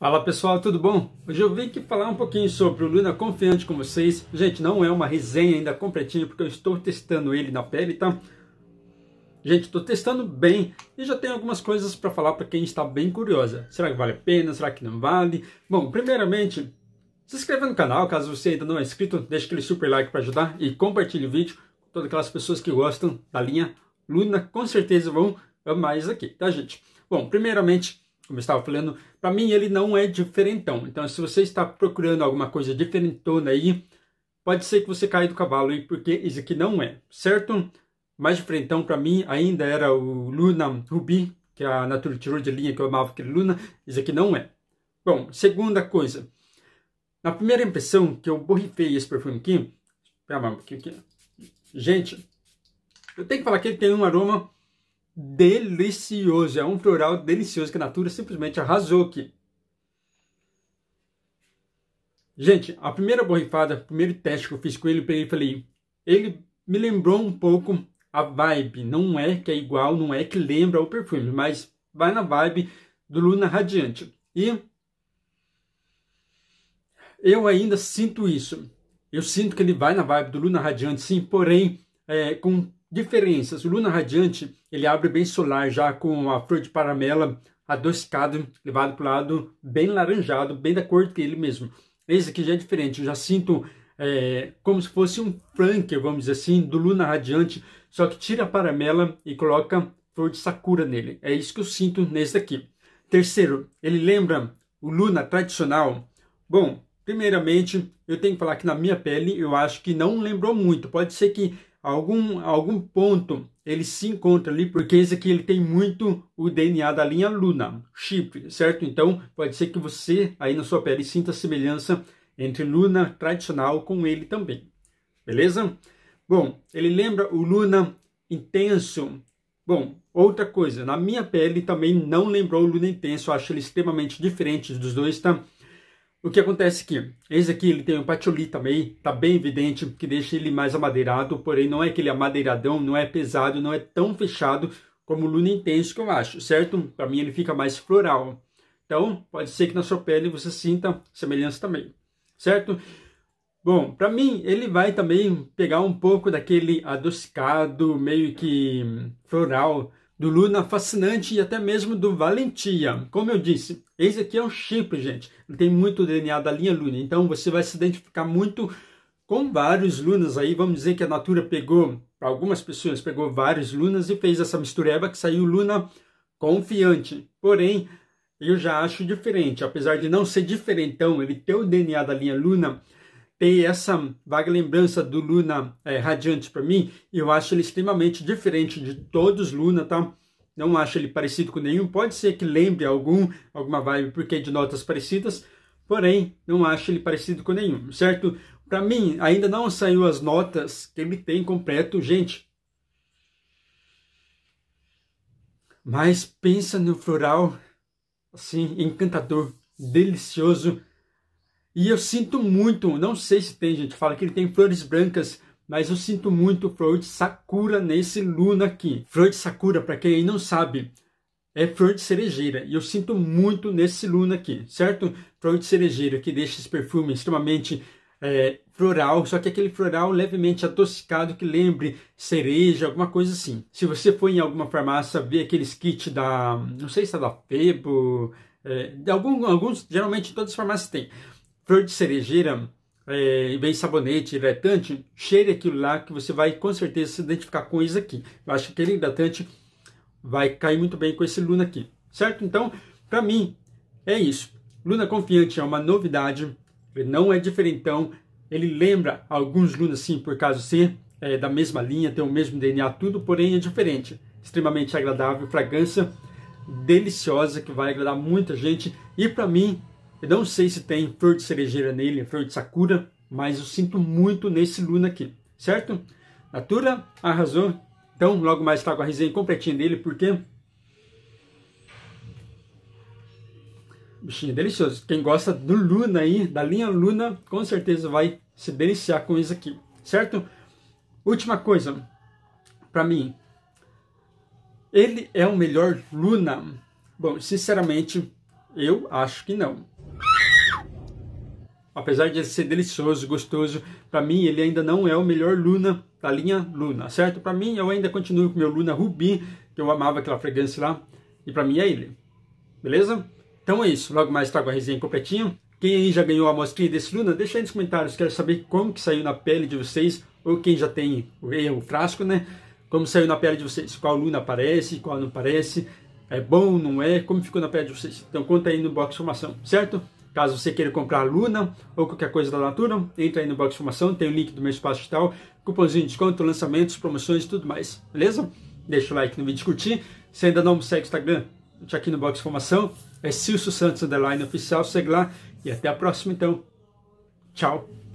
Fala pessoal, tudo bom? Hoje eu vim aqui falar um pouquinho sobre o Luna Confiante com vocês. Gente, não é uma resenha ainda completinha, porque eu estou testando ele na pele, tá? Gente, estou testando bem e já tenho algumas coisas para falar para quem está bem curiosa. Será que vale a pena? Será que não vale? Bom, primeiramente, se inscreva no canal, caso você ainda não é inscrito, deixe aquele super like para ajudar e compartilhe o vídeo com todas aquelas pessoas que gostam da linha Luna, com certeza vão amar isso aqui, tá gente? Bom, primeiramente, como eu estava falando, para mim ele não é diferentão. Então, se você está procurando alguma coisa diferentona aí, pode ser que você caia do cavalo aí, porque esse aqui não é, certo? Mais diferentão para mim ainda era o Luna Ruby, que é a Natura tirou de linha, que eu amava aquele Luna. Esse aqui não é. Bom, segunda coisa. Na primeira impressão que eu borrifei esse perfume aqui, é? Gente, eu tenho que falar que ele tem um aroma delicioso. É um floral delicioso que a Natura simplesmente arrasou aqui. Gente, a primeira borrifada, o primeiro teste que eu fiz com ele, eu falei, ele me lembrou um pouco a vibe. Não é que é igual, não é que lembra o perfume, mas vai na vibe do Luna Radiante. E eu ainda sinto isso. Eu sinto que ele vai na vibe do Luna Radiante, sim, porém é, com Diferenças: o Luna Radiante ele abre bem solar, já com a flor de paramela adocicado, levado para o lado bem laranjado, bem da cor dele mesmo. Esse aqui já é diferente, eu já sinto é, como se fosse um flanker, vamos dizer assim, do Luna Radiante, só que tira a paramela e coloca flor de Sakura nele. É isso que eu sinto nesse daqui. Terceiro, ele lembra o Luna tradicional? Bom, primeiramente, eu tenho que falar que na minha pele eu acho que não lembrou muito. Pode ser que algum, algum ponto ele se encontra ali, porque esse aqui ele tem muito o DNA da linha Luna, Chipre, certo? Então pode ser que você aí na sua pele sinta semelhança entre Luna tradicional com ele também, beleza? Bom, ele lembra o Luna intenso. Bom, outra coisa, na minha pele também não lembrou o Luna intenso, eu acho ele extremamente diferente dos dois, tá? O que acontece é que esse aqui ele tem um patchouli também, tá bem evidente, que deixa ele mais amadeirado, porém não é aquele amadeiradão, é não é pesado, não é tão fechado como o Luna Intenso que eu acho, certo? Para mim ele fica mais floral. Então, pode ser que na sua pele você sinta semelhança também, certo? Bom, para mim ele vai também pegar um pouco daquele adocicado, meio que hum, floral, do Luna fascinante e até mesmo do Valentia. Como eu disse, esse aqui é um chip, gente. Ele tem muito DNA da linha Luna, então você vai se identificar muito com vários Lunas aí. Vamos dizer que a Natura pegou, para algumas pessoas, pegou vários Lunas e fez essa mistureba que saiu Luna confiante. Porém, eu já acho diferente. Apesar de não ser diferentão, ele ter o DNA da linha Luna tem essa vaga lembrança do Luna é, radiante para mim. Eu acho ele extremamente diferente de todos Luna, tá? Não acho ele parecido com nenhum. Pode ser que lembre algum, alguma vibe, porque é de notas parecidas. Porém, não acho ele parecido com nenhum, certo? Para mim, ainda não saiu as notas que ele tem completo, gente. Mas pensa no floral, assim, encantador, delicioso, e eu sinto muito, não sei se tem gente que fala que ele tem flores brancas, mas eu sinto muito flor de sakura nesse Luna aqui. Flor de sakura, para quem não sabe, é flor de cerejeira. E eu sinto muito nesse Luna aqui, certo? Flor de cerejeira que deixa esse perfume extremamente é, floral, só que aquele floral levemente adocicado que lembre cereja, alguma coisa assim. Se você for em alguma farmácia ver aqueles kits da, não sei se é da Febo, é, de algum, alguns, geralmente todas as farmácias têm flor de cerejeira, é, bem sabonete, hidratante, cheire aquilo lá que você vai com certeza se identificar com isso aqui. Eu acho que aquele hidratante vai cair muito bem com esse Luna aqui, certo? Então, para mim, é isso. Luna Confiante é uma novidade, ele não é diferentão, ele lembra alguns Luna sim, por causa ser é, da mesma linha, tem o mesmo DNA, tudo, porém é diferente. Extremamente agradável, fragrância deliciosa que vai agradar muita gente e para mim eu não sei se tem flor de cerejeira nele, flor de sakura, mas eu sinto muito nesse Luna aqui, certo? Natura arrasou. Então, logo mais tá com a resenha completinha dele, porque... Bichinho delicioso. Quem gosta do Luna aí, da linha Luna, com certeza vai se deliciar com isso aqui, certo? Última coisa, para mim, ele é o melhor Luna? Bom, sinceramente, eu acho que não apesar de ele ser delicioso, gostoso, para mim ele ainda não é o melhor Luna da linha Luna, certo? Para mim eu ainda continuo com meu Luna Ruby, que eu amava aquela fragrância lá, e para mim é ele. Beleza? Então é isso, logo mais trago a resenha completinha. Quem aí já ganhou a amostrinha desse Luna, deixa aí nos comentários, quero saber como que saiu na pele de vocês, ou quem já tem o frasco, né? Como saiu na pele de vocês, qual Luna aparece, qual não aparece, é bom, não é, como ficou na pele de vocês. Então conta aí no box de informação, certo? Caso você queira comprar Luna ou qualquer coisa da Natura, entra aí no box de informação, tem o link do meu espaço digital, cupomzinho de desconto, lançamentos, promoções e tudo mais, beleza? Deixa o like no vídeo curtir. Se ainda não me segue no Instagram, deixa aqui no box de informação. É Silso Santos Underline Oficial, segue lá e até a próxima então. Tchau!